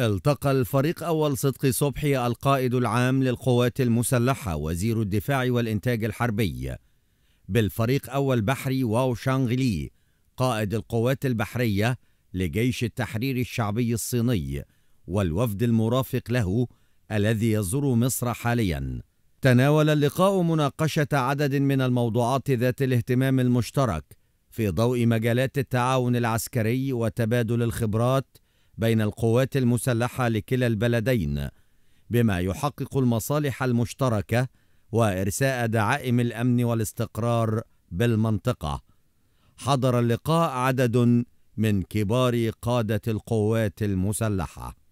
التقى الفريق أول صدقي صبحي القائد العام للقوات المسلحة وزير الدفاع والإنتاج الحربي بالفريق أول بحري واو شانغلي قائد القوات البحرية لجيش التحرير الشعبي الصيني والوفد المرافق له الذي يزور مصر حالياً تناول اللقاء مناقشة عدد من الموضوعات ذات الاهتمام المشترك في ضوء مجالات التعاون العسكري وتبادل الخبرات بين القوات المسلحه لكلا البلدين بما يحقق المصالح المشتركه وارساء دعائم الامن والاستقرار بالمنطقه حضر اللقاء عدد من كبار قاده القوات المسلحه